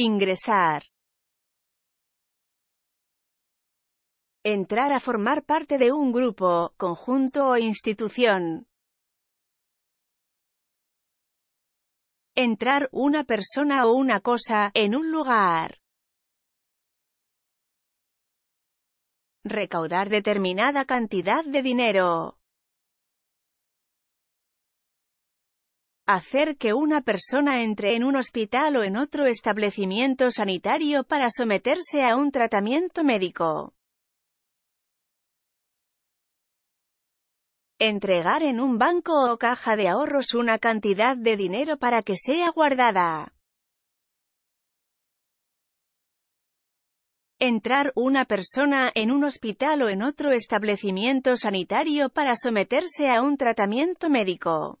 Ingresar. Entrar a formar parte de un grupo, conjunto o institución. Entrar una persona o una cosa en un lugar. Recaudar determinada cantidad de dinero. Hacer que una persona entre en un hospital o en otro establecimiento sanitario para someterse a un tratamiento médico. Entregar en un banco o caja de ahorros una cantidad de dinero para que sea guardada. Entrar una persona en un hospital o en otro establecimiento sanitario para someterse a un tratamiento médico.